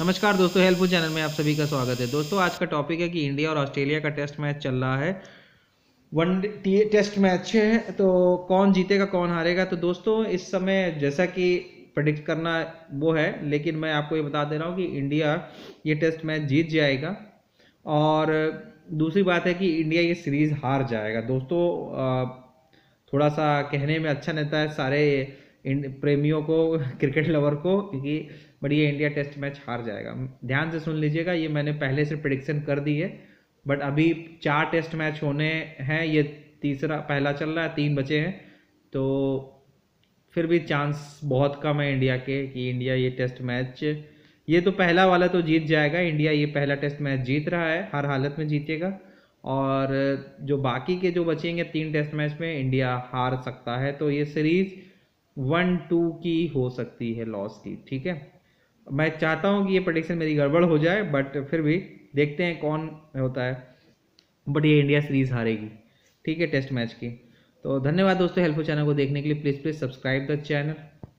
नमस्कार दोस्तों helpful channel में आप सभी का स्वागत है दोस्तों आज का टॉपिक है कि इंडिया और ऑस्ट्रेलिया का टेस्ट मैच चल रहा है वन टेस्ट मैच है तो कौन जीतेगा कौन हारेगा तो दोस्तों इस समय जैसा कि प्रडिक्ट करना वो है लेकिन मैं आपको ये बता दे रहा हूँ कि इंडिया ये टेस्ट मैच जीत जाएगा और दूसरी बात है कि इंडिया ये सीरीज़ हार जाएगा दोस्तों थोड़ा सा कहने में अच्छा रहता है सारे इन प्रेमियों को क्रिकेट लवर को क्योंकि बढ़िया ये इंडिया टेस्ट मैच हार जाएगा ध्यान से सुन लीजिएगा ये मैंने पहले से प्रडिक्शन कर दी है बट अभी चार टेस्ट मैच होने हैं ये तीसरा पहला चल रहा है तीन बचे हैं तो फिर भी चांस बहुत कम है इंडिया के कि इंडिया ये टेस्ट मैच ये तो पहला वाला तो जीत जाएगा इंडिया ये पहला टेस्ट मैच जीत रहा है हर हालत में जीतेगा और जो बाकी के जो बचेंगे तीन टेस्ट मैच में इंडिया हार सकता है तो ये सीरीज़ वन टू की हो सकती है लॉस की ठीक है मैं चाहता हूँ कि ये प्रडिक्शन मेरी गड़बड़ हो जाए बट फिर भी देखते हैं कौन होता है बट ये इंडिया सीरीज हारेगी ठीक है टेस्ट मैच की तो धन्यवाद दोस्तों हेल्पफुल चैनल को देखने के लिए please please subscribe the channel